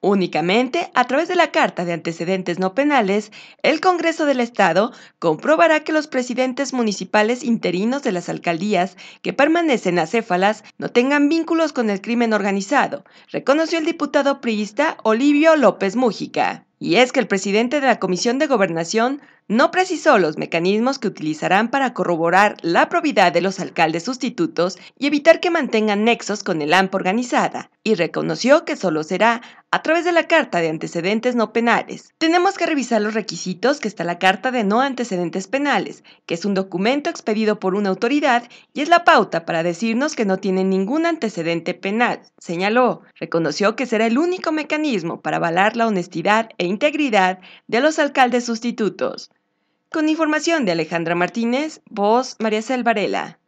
Únicamente a través de la Carta de Antecedentes No Penales, el Congreso del Estado comprobará que los presidentes municipales interinos de las alcaldías que permanecen acéfalas no tengan vínculos con el crimen organizado, reconoció el diputado priista Olivio López Mújica. Y es que el presidente de la Comisión de Gobernación, no precisó los mecanismos que utilizarán para corroborar la probidad de los alcaldes sustitutos y evitar que mantengan nexos con el amp organizada, y reconoció que solo será a través de la Carta de Antecedentes No Penales. Tenemos que revisar los requisitos que está la Carta de No Antecedentes Penales, que es un documento expedido por una autoridad y es la pauta para decirnos que no tiene ningún antecedente penal, señaló. Reconoció que será el único mecanismo para avalar la honestidad e integridad de los alcaldes sustitutos. Con información de Alejandra Martínez, voz María Selvarela.